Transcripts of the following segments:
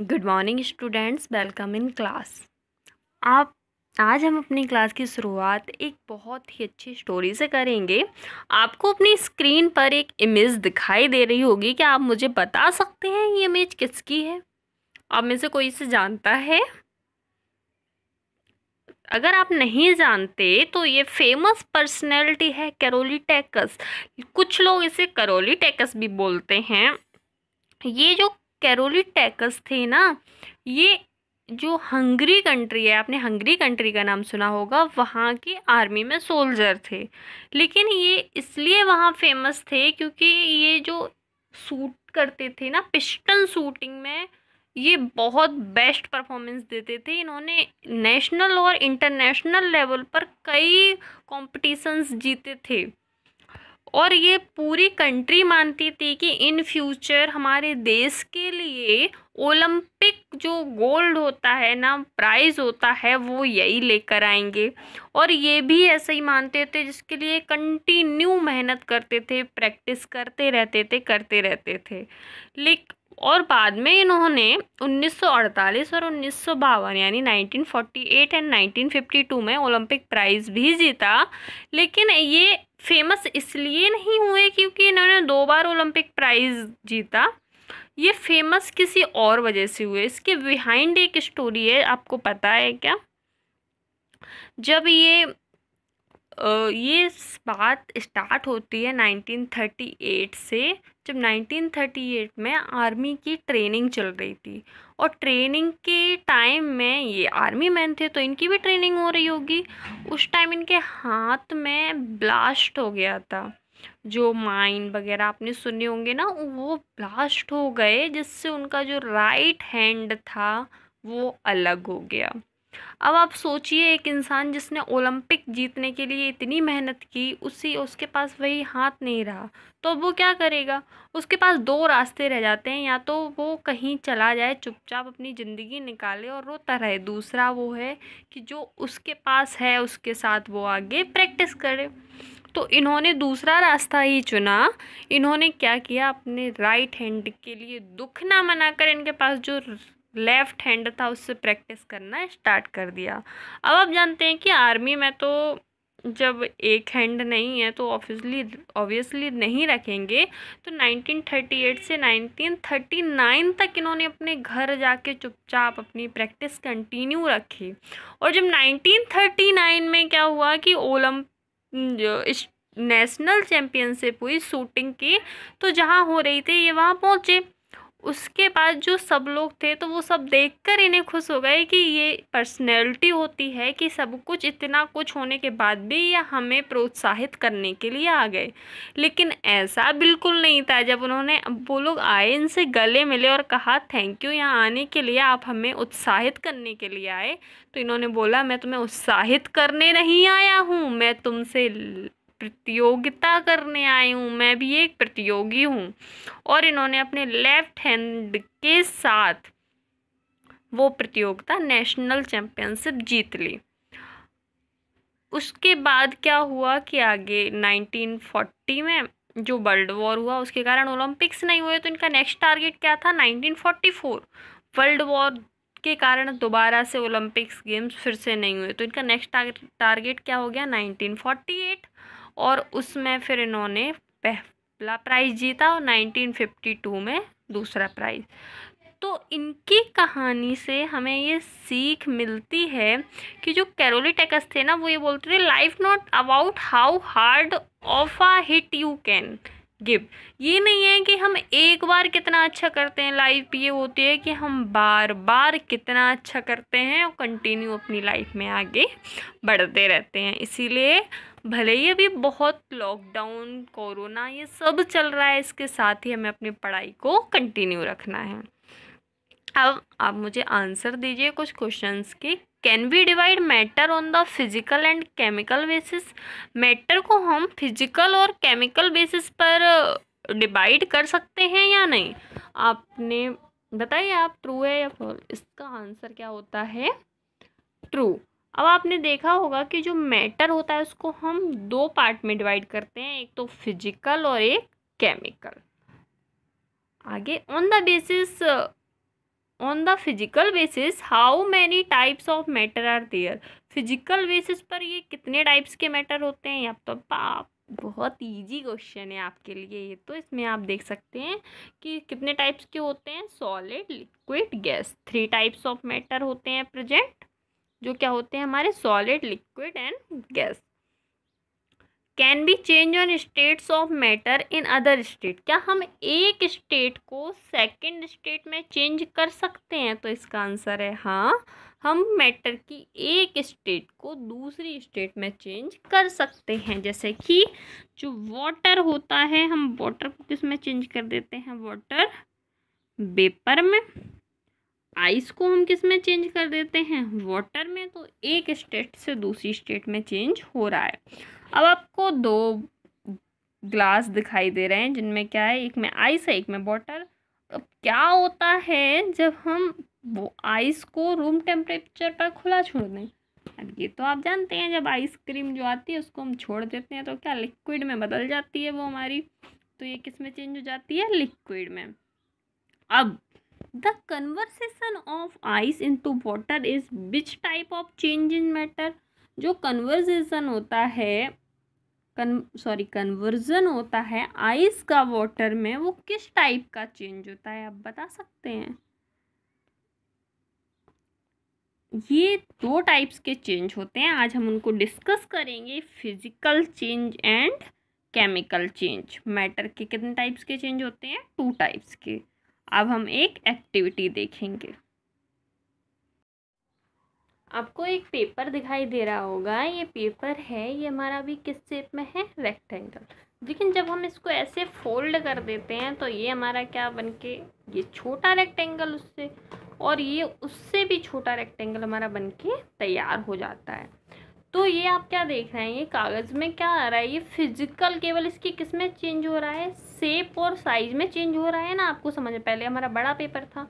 good morning students welcome in class आप आज हम अपनी क्लास की शुरुआत एक बहुत ही अच्छी स्टोरी से करेंगे आपको अपनी स्क्रीन पर एक इमेज दिखाई दे रही होगी क्या आप मुझे बता सकते हैं ये इमेज किसकी है आप में से कोई इसे जानता है अगर आप नहीं जानते तो ये फेमस पर्सनैलिटी है करोली टैकस कुछ लोग इसे करोली टैकस भी बोलते हैं ये जो कैरोलिटैकस थे ना ये जो हंगरी कंट्री है आपने हंगरी कंट्री का नाम सुना होगा वहाँ की आर्मी में सोल्जर थे लेकिन ये इसलिए वहाँ फेमस थे क्योंकि ये जो सूट करते थे ना पिस्टन शूटिंग में ये बहुत बेस्ट परफॉर्मेंस देते थे इन्होंने नेशनल और इंटरनेशनल लेवल पर कई कॉम्पिटिशन्स जीते थे और ये पूरी कंट्री मानती थी कि इन फ्यूचर हमारे देश के लिए ओलंपिक जो गोल्ड होता है ना प्राइज़ होता है वो यही लेकर आएंगे और ये भी ऐसे ही मानते थे जिसके लिए कंटिन्यू मेहनत करते थे प्रैक्टिस करते रहते थे करते रहते थे लेक और बाद में इन्होंने 1948 और उन्नीस यानी 1948 एंड 1952 में ओलंपिक प्राइज़ भी जीता लेकिन ये फेमस इसलिए नहीं हुए क्योंकि इन्होंने दो बार ओलंपिक प्राइज़ जीता ये फेमस किसी और वजह से हुए इसके बिहाइंड एक स्टोरी है आपको पता है क्या जब ये ये बात स्टार्ट होती है 1938 से जब 1938 में आर्मी की ट्रेनिंग चल रही थी और ट्रेनिंग के टाइम में ये आर्मी मैन थे तो इनकी भी ट्रेनिंग हो रही होगी उस टाइम इनके हाथ में ब्लास्ट हो गया था जो माइन वगैरह आपने सुने होंगे ना वो ब्लास्ट हो गए जिससे उनका जो राइट हैंड था वो अलग हो गया अब आप सोचिए एक इंसान जिसने ओलंपिक जीतने के लिए इतनी मेहनत की उसी उसके पास वही हाथ नहीं रहा तो वो क्या करेगा उसके पास दो रास्ते रह जाते हैं या तो वो कहीं चला जाए चुपचाप अपनी ज़िंदगी निकाले और रोता रहे दूसरा वो है कि जो उसके पास है उसके साथ वो आगे प्रैक्टिस करे तो इन्होंने दूसरा रास्ता ही चुना इन्होंने क्या किया अपने राइट हैंड के लिए दुख ना मना कर इनके पास जो लेफ़्ट हैंड था उससे प्रैक्टिस करना स्टार्ट कर दिया अब आप जानते हैं कि आर्मी में तो जब एक हैंड नहीं है तो ऑब्वियसली ऑब्वियसली नहीं रखेंगे तो 1938 से 1939 तक इन्होंने अपने घर जाके चुपचाप अपनी प्रैक्टिस कंटिन्यू रखी और जब 1939 में क्या हुआ कि ओलम्प नेशनल चैम्पियनशिप हुई शूटिंग की तो जहाँ हो रही थी ये वहाँ पहुँचे उसके बाद जो सब लोग थे तो वो सब देखकर इन्हें खुश हो गए कि ये पर्सनैलिटी होती है कि सब कुछ इतना कुछ होने के बाद भी ये हमें प्रोत्साहित करने के लिए आ गए लेकिन ऐसा बिल्कुल नहीं था जब उन्होंने वो लोग आए इनसे गले मिले और कहा थैंक यू यहाँ आने के लिए आप हमें उत्साहित करने के लिए आए तो इन्होंने बोला मैं तुम्हें उत्साहित करने नहीं आया हूँ मैं तुमसे प्रतियोगिता करने आई हूँ मैं भी एक प्रतियोगी हूँ और इन्होंने अपने लेफ्ट हैंड के साथ वो प्रतियोगिता नेशनल चैम्पियनशिप जीत ली उसके बाद क्या हुआ कि आगे 1940 में जो वर्ल्ड वॉर हुआ उसके कारण ओलंपिक्स नहीं हुए तो इनका नेक्स्ट टारगेट क्या था 1944 वर्ल्ड वॉर के कारण दोबारा से ओलंपिक्स गेम्स फिर से नहीं हुए तो इनका नेक्स्ट टारगेट क्या हो गया 1948 और उसमें फिर इन्होंने पहला प्राइज़ जीता और 1952 में दूसरा प्राइज़ तो इनकी कहानी से हमें ये सीख मिलती है कि जो कैरोली टेकस थे ना वो ये बोलते थे life not about how hard of a hit you can give ये नहीं है कि हम एक बार कितना अच्छा करते हैं लाइफ ये होती है कि हम बार बार कितना अच्छा करते हैं और कंटिन्यू अपनी लाइफ में आगे बढ़ते रहते हैं इसीलिए भले ही अभी बहुत लॉकडाउन कोरोना ये सब चल रहा है इसके साथ ही हमें अपनी पढ़ाई को कंटिन्यू रखना है अब आप मुझे आंसर दीजिए कुछ क्वेश्चंस के can we divide matter on the physical and chemical basis matter को हम फिजिकल और केमिकल बेसिस पर डिवाइड कर सकते हैं या नहीं आपने बताइए आप ट्रू है या फॉल इसका आंसर क्या होता है ट्रू अब आपने देखा होगा कि जो मैटर होता है उसको हम दो पार्ट में डिवाइड करते हैं एक तो फिजिकल और एक केमिकल आगे on the basis on the physical basis how many types of matter are there physical basis पर ये कितने टाइप्स के मैटर होते हैं आप तो आप बहुत इजी क्वेश्चन है आपके लिए ये तो इसमें आप देख सकते हैं कि कितने टाइप्स के होते हैं solid liquid gas three types of matter होते हैं प्रेजेंट जो क्या होते हैं हमारे solid liquid and gas can be change on states of matter in other state क्या हम एक स्टेट को सेकेंड स्टेट में चेंज कर सकते हैं तो इसका आंसर है हाँ हम मैटर की एक स्टेट को दूसरी स्टेट में चेंज कर सकते हैं जैसे कि जो वाटर होता है हम वाटर को किस में चेंज कर देते हैं वाटर वेपर में आइस को हम किस में चेंज कर देते हैं वाटर में तो एक स्टेट से दूसरी स्टेट में चेंज हो रहा है अब आपको दो ग्लास दिखाई दे रहे हैं जिनमें क्या है एक में आइस है एक में वाटर अब क्या होता है जब हम वो आइस को रूम टेम्परेचर पर खुला छोड़ दें अब ये तो आप जानते हैं जब आइसक्रीम जो आती है उसको हम छोड़ देते हैं तो क्या लिक्विड में बदल जाती है वो हमारी तो ये किस में चेंज हो जाती है लिक्विड में अब the of ice into water is which type of change in matter जो कन्वर्जेशन होता है सॉरी कन्वर्जन होता है आइस का वाटर में वो किस टाइप का चेंज होता है आप बता सकते हैं ये दो टाइप्स के चेंज होते हैं आज हम उनको डिस्कस करेंगे physical change and chemical change matter के कितने टाइप्स के चेंज होते हैं टू टाइप्स के अब हम एक एक्टिविटी देखेंगे आपको एक पेपर दिखाई दे रहा होगा ये पेपर है ये हमारा अभी किस शेप में है रेक्टेंगल लेकिन जब हम इसको ऐसे फोल्ड कर देते हैं तो ये हमारा क्या बन के ये छोटा रेक्टेंगल उससे और ये उससे भी छोटा रेक्टेंगल हमारा बन के तैयार हो जाता है तो ये आप क्या देख रहे हैं ये कागज़ में क्या आ रहा है ये फिजिकल केवल इसकी किस में चेंज हो रहा है सेप और साइज में चेंज हो रहा है ना आपको समझ पहले हमारा बड़ा पेपर था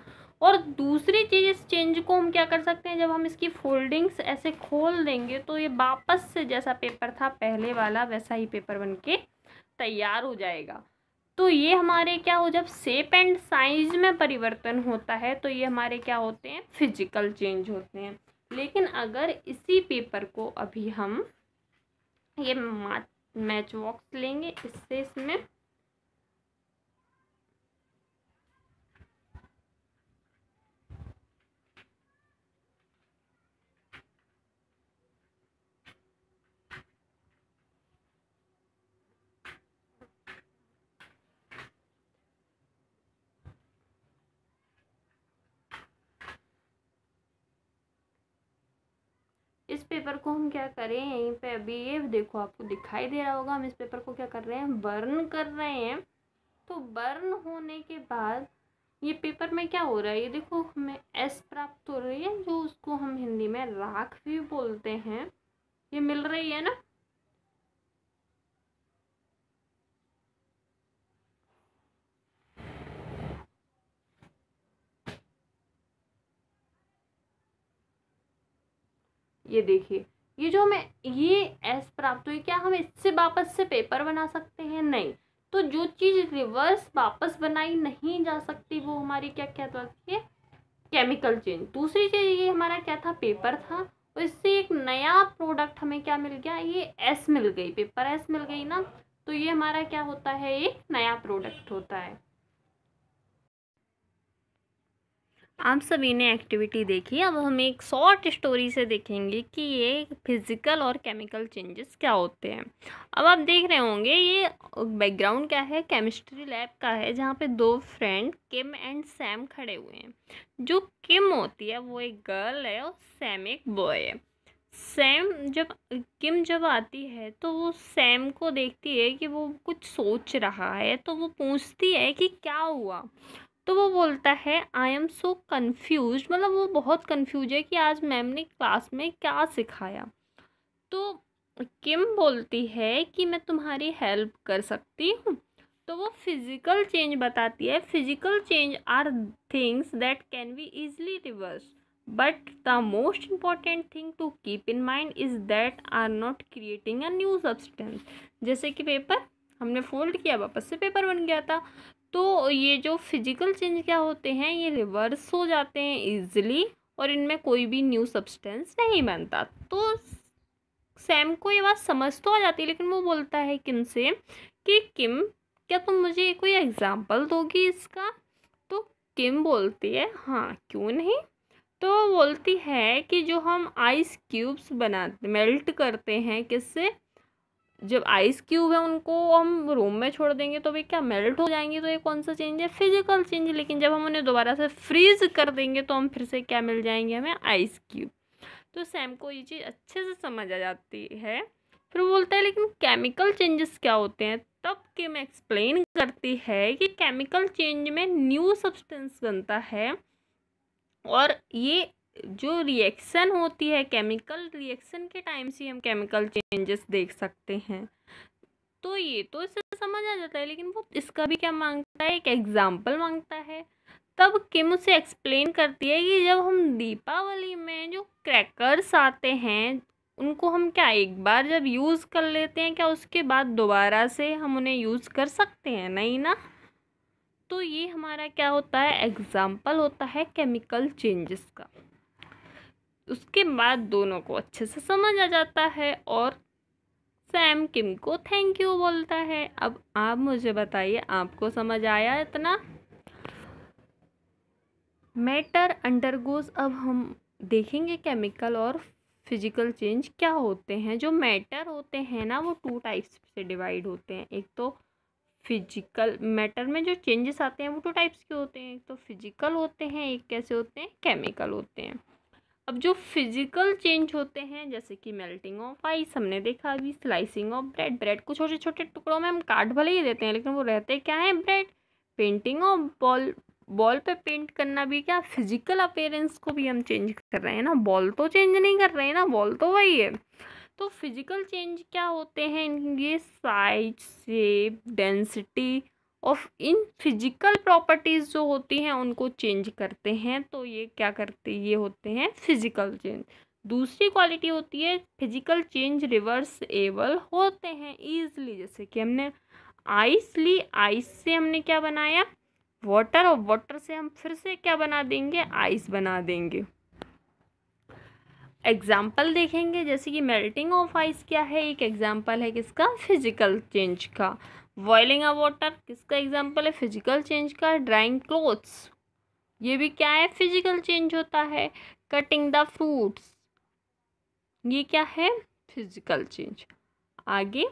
और दूसरी चीज़ इस चेंज को हम क्या कर सकते हैं जब हम इसकी फोल्डिंग्स ऐसे खोल देंगे तो ये वापस से जैसा पेपर था पहले वाला वैसा ही पेपर बन के तैयार हो जाएगा तो ये हमारे क्या हो जब सेप एंड साइज में परिवर्तन होता है तो ये हमारे क्या होते हैं फिजिकल चेंज होते हैं लेकिन अगर इसी पेपर को अभी हम ये मैच वॉक्स लेंगे इससे इसमें पेपर को हम क्या करें यहीं पे अभी ये देखो आपको दिखाई दे रहा होगा हम इस पेपर को क्या कर रहे हैं बर्न कर रहे हैं तो बर्न होने के बाद ये पेपर में क्या हो रहा है ये देखो हमें एस प्राप्त हो रही है जो उसको हम हिंदी में राख भी बोलते हैं ये मिल रही है ना ये देखिए ये जो हमें ये एस प्राप्त हुई क्या हम इससे वापस से पेपर बना सकते हैं नहीं तो जो चीज़ रिवर्स वापस बनाई नहीं जा सकती वो हमारी क्या कहलाती है केमिकल चेंज दूसरी चीज़ ये हमारा क्या था पेपर था और इससे एक नया प्रोडक्ट हमें क्या मिल गया ये एस मिल गई पेपर एस मिल गई ना तो ये हमारा क्या होता है एक नया प्रोडक्ट होता है आप सभी ने एक्टिविटी देखी अब हम एक शॉर्ट स्टोरी से देखेंगे कि ये फिज़िकल और केमिकल चेंजेस क्या होते हैं अब आप देख रहे होंगे ये बैकग्राउंड क्या है केमिस्ट्री लैब का है जहाँ पे दो फ्रेंड किम एंड सैम खड़े हुए हैं जो किम होती है वो एक गर्ल है और सैम एक बॉय है सैम जब किम जब आती है तो वो सैम को देखती है कि वो कुछ सोच रहा है तो वो पूछती है कि क्या हुआ तो वो बोलता है आई एम सो कन्फ्यूज मतलब वो बहुत कन्फ्यूज है कि आज मैम ने क्लास में क्या सिखाया तो किम बोलती है कि मैं तुम्हारी हेल्प कर सकती हूँ तो वो फिज़िकल चेंज बताती है physical change are things that can be easily reverse but the most important thing to keep in mind is that are not creating a new substance जैसे कि पेपर हमने फोल्ड किया वापस से पेपर बन गया था तो ये जो फिजिकल चेंज क्या होते हैं ये रिवर्स हो जाते हैं ईजिली और इनमें कोई भी न्यू सब्सटेंस नहीं बनता तो सैम को ये बात समझ तो आ जाती है लेकिन वो बोलता है किम से कि किम क्या तुम मुझे कोई एग्ज़ाम्पल दोगी इसका तो किम बोलती है हाँ क्यों नहीं तो बोलती है कि जो हम आइस क्यूब्स बनाते मेल्ट करते हैं किससे जब आइस क्यूब है उनको हम रूम में छोड़ देंगे तो वे क्या मेल्ट हो जाएंगे तो ये कौन सा चेंज है फिजिकल चेंज लेकिन जब हम उन्हें दोबारा से फ्रीज कर देंगे तो हम फिर से क्या मिल जाएंगे हमें आइस क्यूब तो सैम को ये चीज़ अच्छे से समझ आ जाती है फिर बोलता है लेकिन केमिकल चेंजेस क्या होते हैं तब के मैं एक्सप्लेन करती है कि केमिकल चेंज में न्यू सब्सटेंस बनता है और ये जो रिएक्शन होती है केमिकल रिएक्शन के टाइम से हम केमिकल चेंजेस देख सकते हैं तो ये तो इससे समझ आ जाता है लेकिन वो इसका भी क्या मांगता है एक एग्जाम्पल मांगता है तब किम उसे एक्सप्लेन करती है कि जब हम दीपावली में जो क्रैकर्स आते हैं उनको हम क्या एक बार जब यूज़ कर लेते हैं क्या उसके बाद दोबारा से हम उन्हें यूज़ कर सकते हैं नहीं ना तो ये हमारा क्या होता है एग्ज़ाम्पल होता है केमिकल चेंजेस का उसके बाद दोनों को अच्छे से समझ आ जाता है और सैम किम को थैंक यू बोलता है अब आप मुझे बताइए आपको समझ आया इतना मैटर अंडरगोज अब हम देखेंगे केमिकल और फिजिकल चेंज क्या होते हैं जो मैटर होते हैं ना वो टू टाइप्स से डिवाइड होते हैं एक तो फिजिकल मैटर में जो चेंजेस आते हैं वो टू टाइप्स के होते हैं एक तो फिजिकल होते हैं एक कैसे होते हैं केमिकल होते हैं अब जो फिजिकल चेंज होते हैं जैसे कि मेल्टिंग ऑफ आइस हमने देखा अभी स्लाइसिंग ऑफ ब्रेड ब्रेड को छोटे छोटे टुकड़ों में हम काट भले ही देते हैं लेकिन वो रहते क्या हैं bread painting of ball ball पे पेंट करना भी क्या फिजिकल अपेयरेंस को भी हम चेंज कर रहे हैं ना बॉल तो चेंज नहीं कर रहे हैं ना बॉल तो वही है तो फिजिकल चेंज क्या होते हैं ये size shape density of in physical properties जो होती हैं उनको चेंज करते हैं तो ये क्या करते ये होते हैं फिजिकल चेंज दूसरी क्वालिटी होती है फिजिकल चेंज रिवर्स एबल होते हैं ईजली जैसे कि हमने आइस ली आइस से हमने क्या बनाया वाटर और वाटर से हम फिर से क्या बना देंगे आइस बना देंगे एग्जाम्पल देखेंगे जैसे कि मेल्टिंग ऑफ आइस क्या है एक एग्जाम्पल है किसका फिजिकल चेंज का बॉइलिंग अ वाटर किसका एग्जाम्पल है फिजिकल चेंज का ड्राइंग क्लोथ्स ये भी क्या है फिजिकल चेंज होता है कटिंग द फ्रूट्स ये क्या है फिजिकल चेंज आगे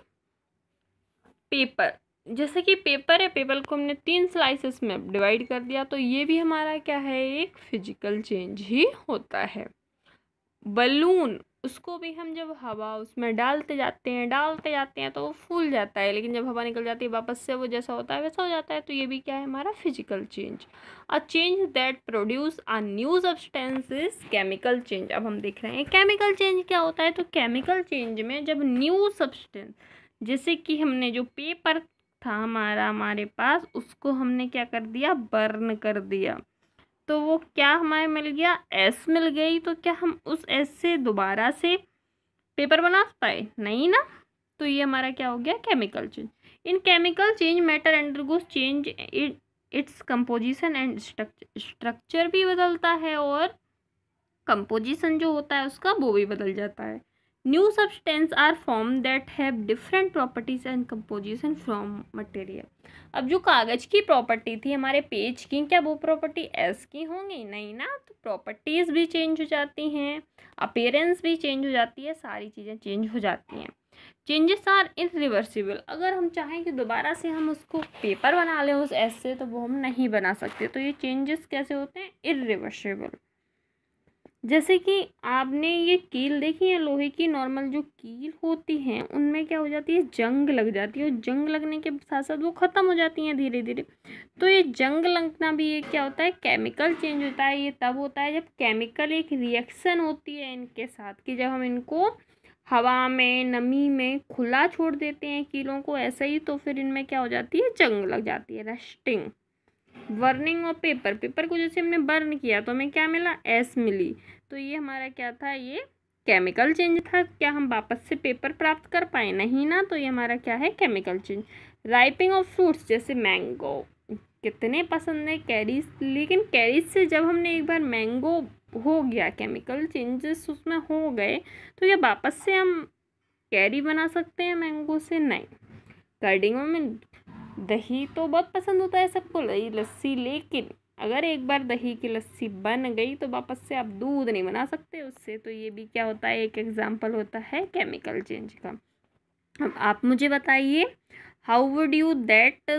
पेपर जैसे कि पेपर है पेपर को हमने तीन स्लाइसेस में डिवाइड कर दिया तो ये भी हमारा क्या है एक फिजिकल चेंज ही होता है बलून उसको भी हम जब हवा उसमें डालते जाते हैं डालते जाते हैं तो वो फूल जाता है लेकिन जब हवा निकल जाती है वापस से वो जैसा होता है वैसा हो जाता है तो ये भी क्या है हमारा physical change a change that produce a new substance is chemical change अब हम देख रहे हैं केमिकल चेंज क्या होता है तो केमिकल चेंज में जब न्यू सब्सटेंस जैसे कि हमने जो पेपर था हमारा हमारे पास उसको हमने क्या कर दिया बर्न कर दिया तो वो क्या हमारे मिल गया एस मिल गई तो क्या हम उस एस से दोबारा से पेपर बना पाए नहीं ना तो ये हमारा क्या हो गया chemical change in chemical change matter undergoes change its composition and structure भी बदलता है और कंपोजिशन जो होता है उसका वो भी बदल जाता है new substance are form that have different properties and composition from material अब जो कागज़ की प्रॉपर्टी थी हमारे पेज की क्या वो प्रॉपर्टी एस की होंगी नहीं ना तो प्रॉपर्टीज़ भी चेंज हो जाती हैं अपेयरेंस भी चेंज हो जाती है सारी चीज़ें चेंज हो जाती हैं चेंजेस आर इन रिवर्सिबल अगर हम चाहें कि दोबारा से हम उसको पेपर बना लें उस एस से तो वो हम नहीं बना सकते तो ये चेंजेस कैसे होते हैं इरिवर्सिबल जैसे कि आपने ये कील देखी है लोहे की नॉर्मल जो कील होती हैं उनमें क्या हो जाती है जंग लग जाती है और जंग लगने के साथ साथ वो ख़त्म हो जाती हैं धीरे धीरे तो ये जंग लगना भी ये क्या होता है केमिकल चेंज होता है ये तब होता है जब केमिकल एक रिएक्शन होती है इनके साथ कि जब हम इनको हवा में नमी में खुला छोड़ देते हैं कीलों को ऐसे ही तो फिर इनमें क्या हो जाती है जंग लग जाती है रेस्टिंग वर्निंग और पेपर पेपर को जैसे हमने बर्न किया तो हमें क्या मिला एस मिली तो ये हमारा क्या था ये केमिकल चेंज था क्या हम वापस से पेपर प्राप्त कर पाए नहीं ना तो ये हमारा क्या है chemical change ripening of fruits जैसे मैंगो कितने पसंद है कैरीज लेकिन कैरीज से जब हमने एक बार मैंगो हो गया केमिकल चेंजेस उसमें हो गए तो क्या वापस से हम कैरी बना सकते हैं मैंगो से नहीं कर्डिंग में दही तो बहुत पसंद होता है सबको लस्सी लेकिन अगर एक बार दही की लस्सी बन गई तो वापस से आप दूध नहीं बना सकते उससे तो ये भी क्या होता है एक एग्ज़ाम्पल होता है केमिकल चेंज का अब आप मुझे बताइए how would you that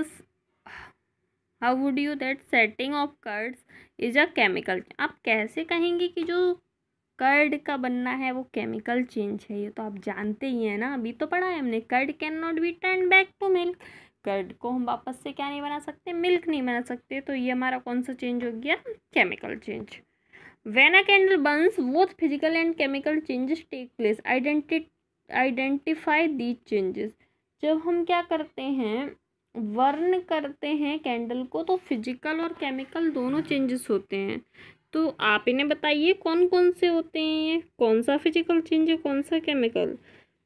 how would you that setting of curds is a chemical आप कैसे कहेंगे कि जो कर्ड का बनना है वो केमिकल चेंज है ये तो आप जानते ही हैं ना अभी तो पढ़ा है हमने curd can not be turn back to milk curd को हम वापस से क्या नहीं बना सकते मिल्क नहीं बना सकते तो ये हमारा कौन सा चेंज हो गया chemical change when a candle burns वो physical and chemical changes take place identi identify the changes जब हम क्या करते हैं वर्न करते हैं कैंडल को तो फिजिकल और केमिकल दोनों चेंजेस होते हैं तो आप इन्हें बताइए कौन कौन से होते हैं ये कौन सा फिजिकल चेंज है कौन सा केमिकल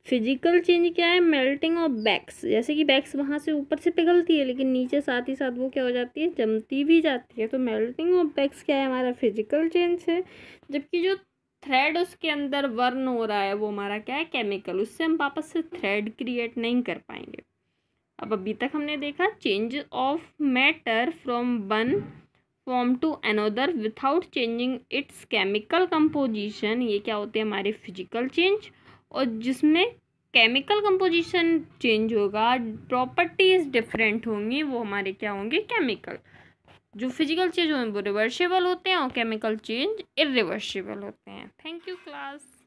फिजिकल चेंज क्या है मेल्टिंग ऑफ बैक्स जैसे कि बैक्स वहाँ से ऊपर से पिघलती है लेकिन नीचे साथ ही साथ वो क्या हो जाती है जमती भी जाती है तो मेल्टिंग ऑफ बैक्स क्या है हमारा फिजिकल चेंज है जबकि जो थ्रेड उसके अंदर वर्न हो रहा है वो हमारा क्या है केमिकल उससे हम वापस से थ्रेड क्रिएट नहीं कर पाएंगे अब अभी तक हमने देखा change of matter from one form to another without changing its chemical composition ये क्या होते हैं हमारे फिजिकल चेंज और जिसमें केमिकल कंपोजिशन चेंज होगा प्रॉपर्टीज़ डिफरेंट होंगी वो हमारे क्या होंगे केमिकल जो फिजिकल चेंज होंगे वो रिवर्सिबल होते हैं और केमिकल चेंज इरिवर्सिबल होते हैं थैंक यू क्लास